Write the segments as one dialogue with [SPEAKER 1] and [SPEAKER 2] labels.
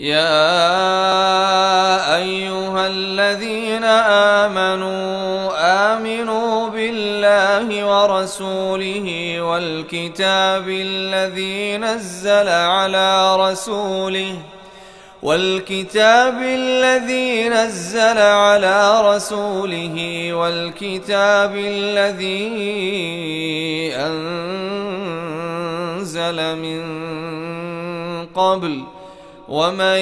[SPEAKER 1] يا ايها الذين امنوا امنوا بالله ورسوله والكتاب الذي نزل على رسوله والكتاب الذي نزل على رسوله والكتاب الذي انزل من قبل ومن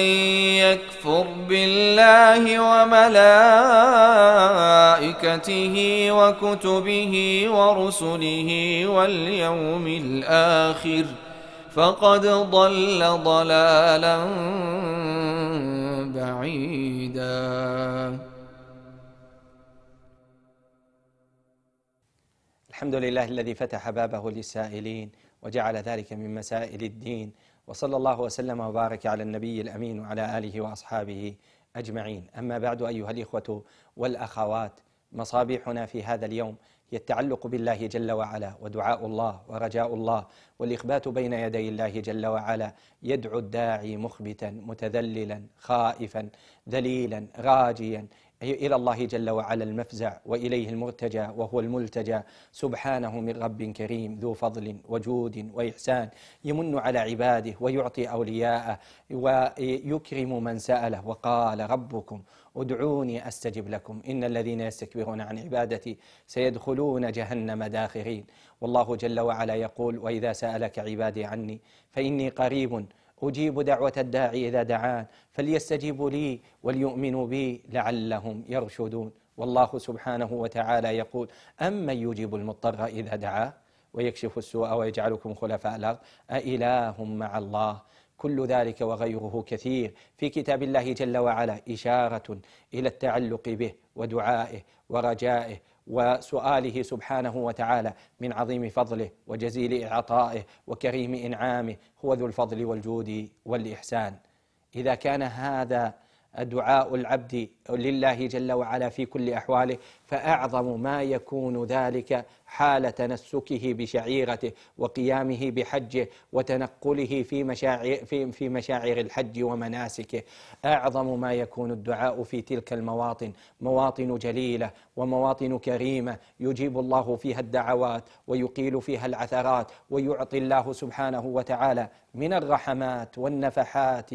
[SPEAKER 1] يكفر بالله وملائكته وكتبه ورسله واليوم الآخر فقد ضل ضلالا بعيدا
[SPEAKER 2] الحمد لله الذي فتح بابه للسائلين وجعل ذلك من مسائل الدين وصلى الله وسلم وبارك على النبي الامين وعلى اله واصحابه اجمعين اما بعد ايها الاخوه والاخوات مصابيحنا في هذا اليوم هي التعلق بالله جل وعلا ودعاء الله ورجاء الله والاخبات بين يدي الله جل وعلا يدعو الداعي مخبتا متذللا خائفا ذليلا راجيا إلى الله جل وعلا المفزع وإليه المرتجى وهو الملتجى سبحانه من رب كريم ذو فضل وجود وإحسان يمن على عباده ويعطي أولياءه ويكرم من سأله وقال ربكم ادعوني استجب لكم ان الذين يستكبرون عن عبادتي سيدخلون جهنم داخرين والله جل وعلا يقول واذا سالك عبادي عني فاني قريب أجيب دعوة الداعي إذا دعان فليستجيبوا لي وليؤمنوا بي لعلهم يرشدون والله سبحانه وتعالى يقول أمن يجيب المضطر إذا دعاه ويكشف السوء ويجعلكم خلفاء الأرض أإله مع الله كل ذلك وغيره كثير في كتاب الله جل وعلا إشارة إلى التعلق به ودعائه ورجائه وسؤاله سبحانه وتعالى من عظيم فضله وجزيل عطائه وكريم انعامه هو ذو الفضل والجود والاحسان اذا كان هذا دعاء العبد لله جل وعلا في كل احواله فاعظم ما يكون ذلك حال تنسكه بشعيرته وقيامه بحجه وتنقله في مشاعر في, في مشاعر الحج ومناسكه اعظم ما يكون الدعاء في تلك المواطن مواطن جليله ومواطن كريمة يجيب الله فيها الدعوات ويقيل فيها العثرات ويعطي الله سبحانه وتعالى من الرحمات والنفحات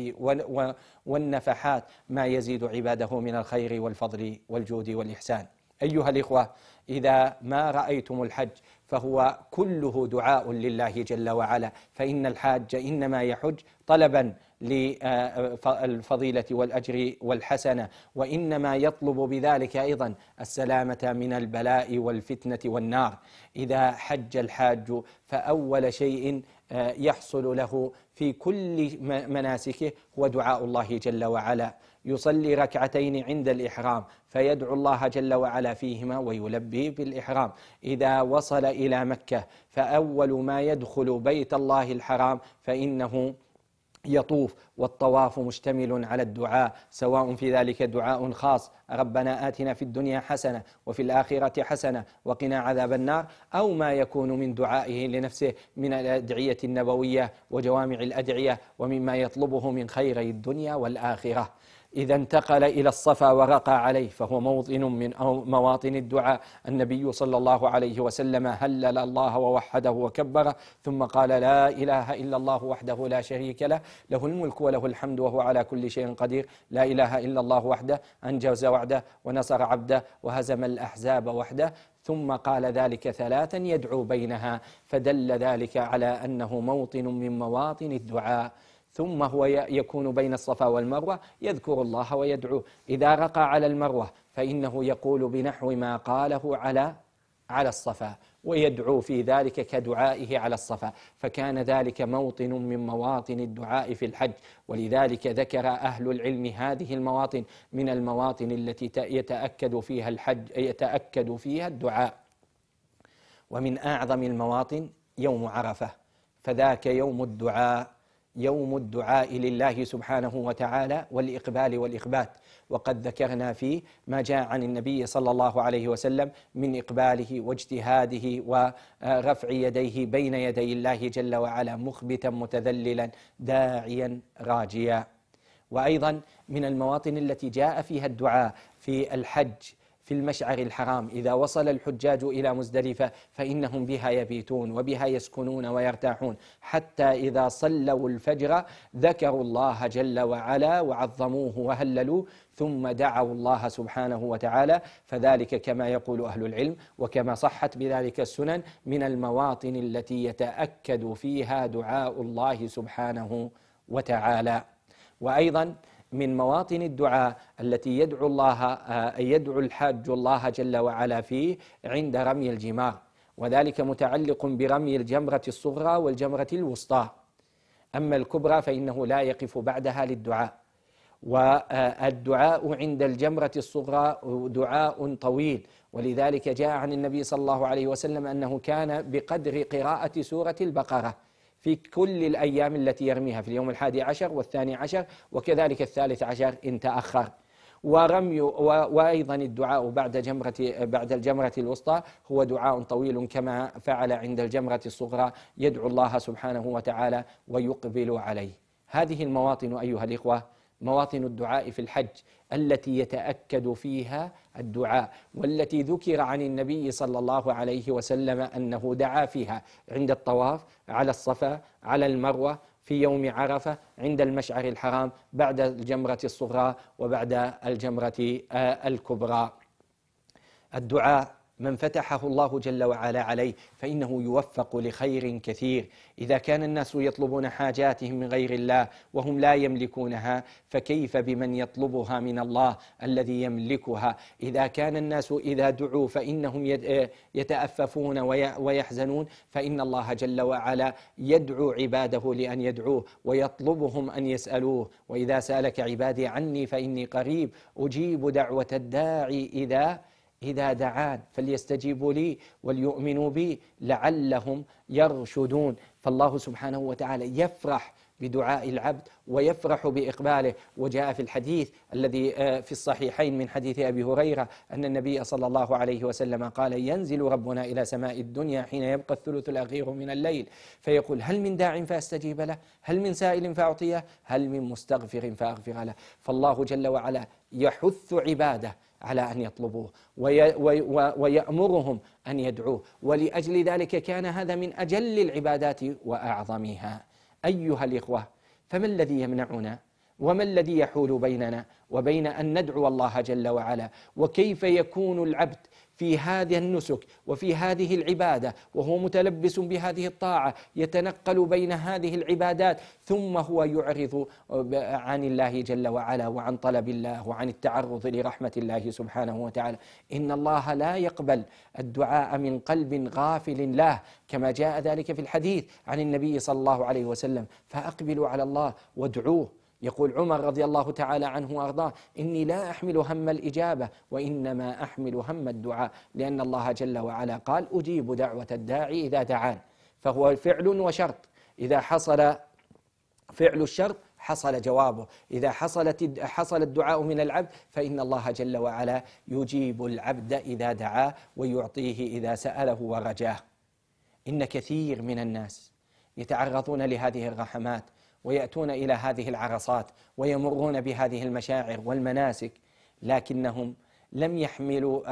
[SPEAKER 2] والنفحات ما يزيد عباده من الخير والفضل والجود والإحسان أيها الإخوة إذا ما رأيتم الحج فهو كله دعاء لله جل وعلا فإن الحاج إنما يحج طلبا للفضيلة والأجر والحسنة وإنما يطلب بذلك أيضا السلامة من البلاء والفتنة والنار إذا حج الحاج فأول شيء آه، يحصل له في كل مناسكه هو دعاء الله جل وعلا يصلي ركعتين عند الإحرام فيدعو الله جل وعلا فيهما ويلبي بالإحرام إذا وصل إلى مكة فأول ما يدخل بيت الله الحرام فإنه يطوف والطواف مشتمل على الدعاء سواء في ذلك دعاء خاص ربنا آتنا في الدنيا حسنة وفي الآخرة حسنة وقنا عذاب النار أو ما يكون من دعائه لنفسه من الأدعية النبوية وجوامع الأدعية ومما يطلبه من خيري الدنيا والآخرة إذا انتقل إلى الصفا ورقى عليه فهو موطن من مواطن الدعاء النبي صلى الله عليه وسلم هلل الله ووحده وكبره ثم قال لا إله إلا الله وحده لا شريك له له الملك وله الحمد وهو على كل شيء قدير لا إله إلا الله وحده أنجز وعده ونصر عبده وهزم الأحزاب وحده ثم قال ذلك ثلاثا يدعو بينها فدل ذلك على أنه موطن من مواطن الدعاء ثم هو يكون بين الصفا والمروة يذكر الله ويدعوه إذا رقى على المروة فإنه يقول بنحو ما قاله على على الصفا ويدعو في ذلك كدعائه على الصفا فكان ذلك موطن من مواطن الدعاء في الحج ولذلك ذكر أهل العلم هذه المواطن من المواطن التي يتأكد فيها الحج يتأكد فيها الدعاء ومن أعظم المواطن يوم عرفة فذاك يوم الدعاء يوم الدعاء لله سبحانه وتعالى والإقبال والإخبات وقد ذكرنا فيه ما جاء عن النبي صلى الله عليه وسلم من إقباله واجتهاده ورفع يديه بين يدي الله جل وعلا مخبتا متذللا داعيا راجيا وأيضا من المواطن التي جاء فيها الدعاء في الحج في المشعر الحرام إذا وصل الحجاج إلى مزدلفة فإنهم بها يبيتون وبها يسكنون ويرتاحون حتى إذا صلوا الفجر ذكروا الله جل وعلا وعظموه وهللوا ثم دعوا الله سبحانه وتعالى فذلك كما يقول أهل العلم وكما صحت بذلك السنن من المواطن التي يتأكد فيها دعاء الله سبحانه وتعالى وأيضا من مواطن الدعاء التي يدعو الله آه، يدعو الحاج الله جل وعلا فيه عند رمي الجمار وذلك متعلق برمي الجمرة الصغرى والجمرة الوسطى أما الكبرى فإنه لا يقف بعدها للدعاء والدعاء آه، عند الجمرة الصغرى دعاء طويل ولذلك جاء عن النبي صلى الله عليه وسلم أنه كان بقدر قراءة سورة البقرة في كل الأيام التي يرميها في اليوم الحادي عشر والثاني عشر وكذلك الثالث عشر إن تأخر ورمي وايضا الدعاء بعد جمره بعد الجمره الوسطى هو دعاء طويل كما فعل عند الجمره الصغرى يدعو الله سبحانه وتعالى ويقبل عليه. هذه المواطن ايها الاخوه مواطن الدعاء في الحج التي يتاكد فيها الدعاء والتي ذكر عن النبي صلى الله عليه وسلم انه دعا فيها عند الطواف على الصفا على المروه في يوم عرفه عند المشعر الحرام بعد الجمره الصغرى وبعد الجمره آه، الكبرى الدعاء من فتحه الله جل وعلا عليه فإنه يوفق لخير كثير إذا كان الناس يطلبون حاجاتهم من غير الله وهم لا يملكونها فكيف بمن يطلبها من الله الذي يملكها إذا كان الناس إذا دعوا فإنهم آه، يتأففون ويحزنون فإن الله جل وعلا يدعو عباده لأن يدعوه ويطلبهم أن يسألوه وإذا سألك عبادي عني فإني قريب أجيب دعوة الداعي إذا إذا دعان فليستجيبوا لي وليؤمنوا بي لعلهم يرشدون فالله سبحانه وتعالى يفرح بدعاء العبد ويفرح باقباله وجاء في الحديث الذي آه، في الصحيحين من حديث ابي هريره ان النبي صلى الله عليه وسلم قال ينزل ربنا الى سماء الدنيا حين يبقى الثلث الاخير من الليل فيقول هل من داع فاستجيب له؟ هل من سائل فاعطيه؟ هل من مستغفر فاغفر له؟ فالله جل وعلا يحث عباده على ان يطلبوه ويامرهم ان يدعوه ولاجل ذلك كان هذا من اجل العبادات واعظمها ايها الاخوه فما الذي يمنعنا وما الذي يحول بيننا وبين ان ندعو الله جل وعلا وكيف يكون العبد في هذه النسك وفي هذه العباده وهو متلبس بهذه الطاعه يتنقل بين هذه العبادات ثم هو يعرض عن الله جل وعلا وعن طلب الله وعن التعرض لرحمه الله سبحانه وتعالى ان الله لا يقبل الدعاء من قلب غافل له كما جاء ذلك في الحديث عن النبي صلى الله عليه وسلم فاقبلوا على الله وادعوه يقول عمر رضي الله تعالى عنه وارضاه اني لا احمل هم الاجابه وانما احمل هم الدعاء لان الله جل وعلا قال اجيب دعوه الداعي اذا دعان فهو فعل وشرط اذا حصل فعل الشرط حصل جوابه إذا حصلت حصل الدعاء من العبد فإن الله جل وعلا يجيب العبد إذا دعاه ويعطيه إذا سأله ورجاه إن كثير من الناس يتعرضون لهذه الرحمات ويأتون إلى هذه العرصات ويمرون بهذه المشاعر والمناسك لكنهم لم يحملوا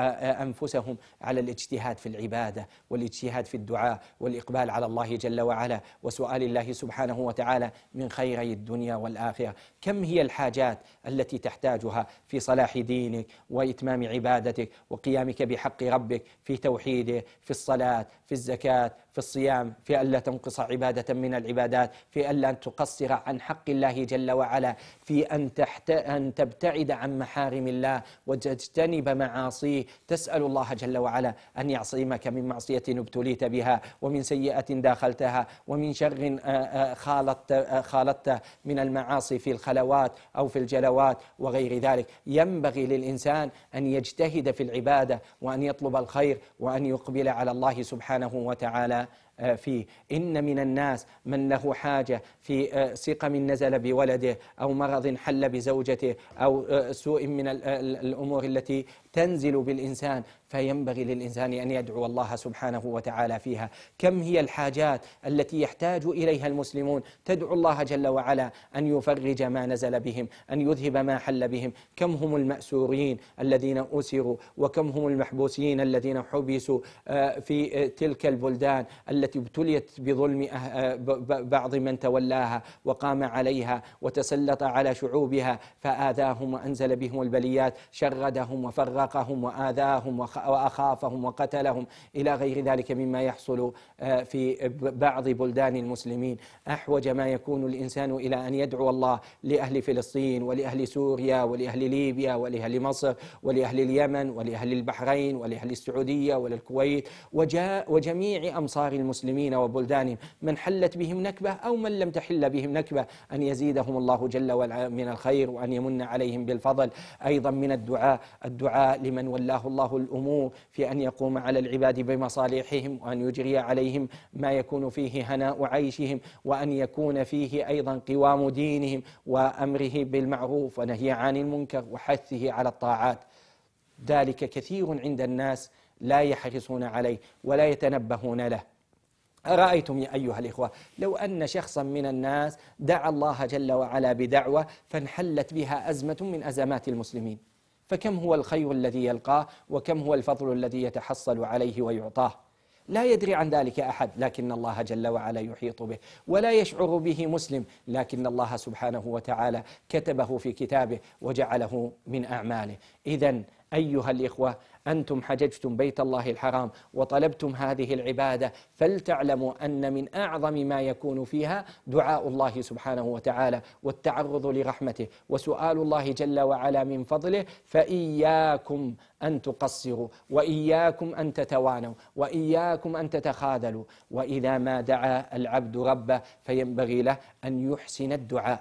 [SPEAKER 2] أنفسهم على الاجتهاد في العبادة والاجتهاد في الدعاء والإقبال على الله جل وعلا وسؤال الله سبحانه وتعالى من خيري الدنيا والآخرة كم هي الحاجات التي تحتاجها في صلاح دينك وإتمام عبادتك وقيامك بحق ربك في توحيده في الصلاة في الزكاة في الصيام في ألا تنقص عبادة من العبادات في ألا تقصر عن حق الله جل وعلا في أن, تحت أن تبتعد عن محارم الله وتجتهد جنب معاصيه تسأل الله جل وعلا أن يعصمك من معصية ابتليت بها ومن سيئة داخلتها ومن شر آه، آه، خالطت آه، خالطته من المعاصي في الخلوات أو في الجلوات وغير ذلك ينبغي للإنسان أن يجتهد في العبادة وأن يطلب الخير وأن يقبل على الله سبحانه وتعالى آه، فيه إن من الناس من له حاجة في سقم آه، نزل بولده أو مرض حل بزوجته أو آه، سوء من الأمور التي تنزل بالإنسان فينبغي للإنسان أن يدعو الله سبحانه وتعالى فيها كم هي الحاجات التي يحتاج إليها المسلمون تدعو الله جل وعلا أن يفرج ما نزل بهم أن يذهب ما حل بهم كم هم المأسورين الذين أسروا وكم هم المحبوسين الذين حبسوا آه، في تلك البلدان التي ابتليت بظلم آه، بعض من تولاها وقام عليها وتسلط على شعوبها فآذاهم وأنزل بهم البليات شردهم وفرغهم أرهقهم وآذاهم وأخافهم وقتلهم إلى غير ذلك مما يحصل آه، في بعض بلدان المسلمين أحوج ما يكون الإنسان إلى أن يدعو الله لأهل فلسطين ولأهل سوريا ولأهل ليبيا ولأهل مصر ولأهل اليمن ولأهل البحرين ولأهل السعودية وللكويت وجاء وجميع أمصار المسلمين وبلدانهم من حلت بهم نكبة أو من لم تحل بهم نكبة أن يزيدهم الله جل وعلا من الخير وأن يمن عليهم بالفضل أيضا من الدعاء الدعاء لمن ولاه الله الامور في ان يقوم على العباد بمصالحهم وان يجري عليهم ما يكون فيه هناء عيشهم وان يكون فيه ايضا قوام دينهم وامره بالمعروف ونهي عن المنكر وحثه على الطاعات. ذلك كثير عند الناس لا يحرصون عليه ولا يتنبهون له. أرأيتم يا أيها الإخوة لو أن شخصا من الناس دعا الله جل وعلا بدعوة فانحلت بها أزمة من أزمات المسلمين فكم هو الخير الذي يلقاه وكم هو الفضل الذي يتحصل عليه ويعطاه لا يدري عن ذلك احد لكن الله جل وعلا يحيط به ولا يشعر به مسلم لكن الله سبحانه وتعالى كتبه في كتابه وجعله من اعماله اذا ايها الاخوه أنتم حججتم بيت الله الحرام وطلبتم هذه العبادة فلتعلموا أن من أعظم ما يكون فيها دعاء الله سبحانه وتعالى والتعرض لرحمته وسؤال الله جل وعلا من فضله فإياكم أن تقصروا وإياكم أن تتوانوا وإياكم أن تتخاذلوا وإذا ما دعا العبد ربه فينبغي له أن يحسن الدعاء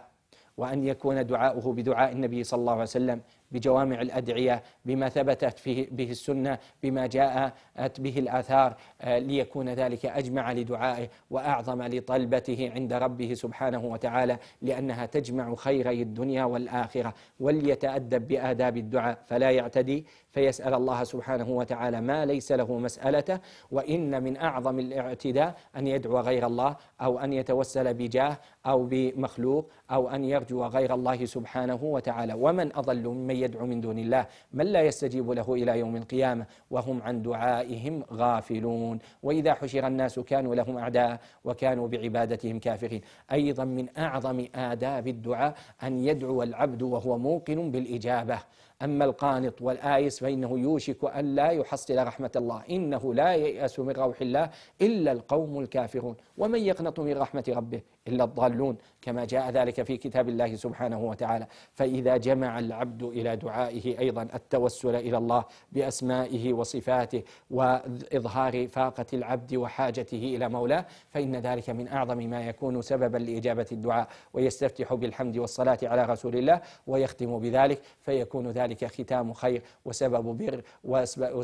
[SPEAKER 2] وأن يكون دعاؤه بدعاء النبي صلى الله عليه وسلم بجوامع الأدعية بما ثبتت فيه به السنة بما جاءت به الآثار آه، ليكون ذلك أجمع لدعائه وأعظم لطلبته عند ربه سبحانه وتعالى لأنها تجمع خيري الدنيا والآخرة وليتأدب بآداب الدعاء فلا يعتدي فيسأل الله سبحانه وتعالى ما ليس له مسألته وإن من أعظم الاعتداء أن يدعو غير الله أو أن يتوسل بجاه أو بمخلوق أو أن يرجو غير الله سبحانه وتعالى ومن أضل ممن يدعو من دون الله من لا يستجيب له إلى يوم القيامة وهم عن دعائهم غافلون وإذا حشر الناس كانوا لهم أعداء وكانوا بعبادتهم كافرين أيضا من أعظم آداب الدعاء أن يدعو العبد وهو موقن بالإجابة أما القانط والآيس فإنه يوشك أن لا يحصل رحمة الله إنه لا ييأس من روح الله إلا القوم الكافرون ومن يقنط من رحمة ربه إلا الضالون كما جاء ذلك في كتاب الله سبحانه وتعالى فإذا جمع العبد إلى دعائه أيضا التوسل إلى الله بأسمائه وصفاته وإظهار فاقة العبد وحاجته إلى مولاه فإن ذلك من أعظم ما يكون سببا لإجابة الدعاء ويستفتح بالحمد والصلاة على رسول الله ويختم بذلك فيكون ذلك ختام خير وسبب بر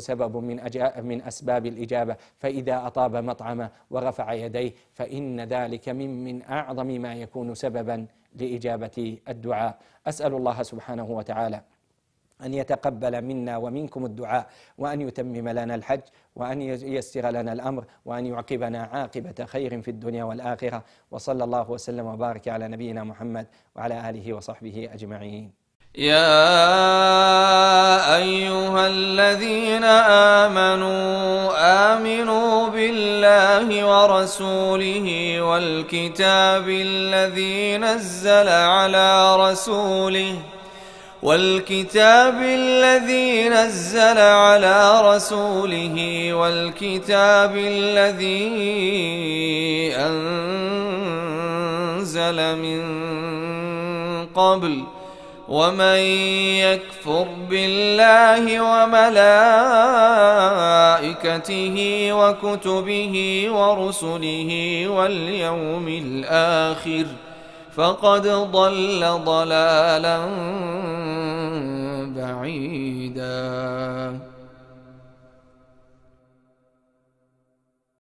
[SPEAKER 2] وسبب من, من أسباب الإجابة فإذا أطاب مطعمه ورفع يديه فإن ذلك من, من أعظم ما يكون سببا لاجابه الدعاء اسال الله سبحانه وتعالى أن يتقبل منا ومنكم الدعاء وأن يتمم لنا الحج وأن ييسر لنا الأمر وأن يعقبنا عاقبة خير في الدنيا والآخرة وصلى الله وسلم وبارك على نبينا محمد وعلى آله وصحبه أجمعين
[SPEAKER 1] يا ايها الذين امنوا امنوا بالله ورسوله والكتاب الذي نزل على رسوله والكتاب الذي نزل على رسوله والكتاب الذي انزل من قبل ومن يكفر بالله وملائكته وكتبه ورسله واليوم الاخر فقد ضل ضلالا بعيدا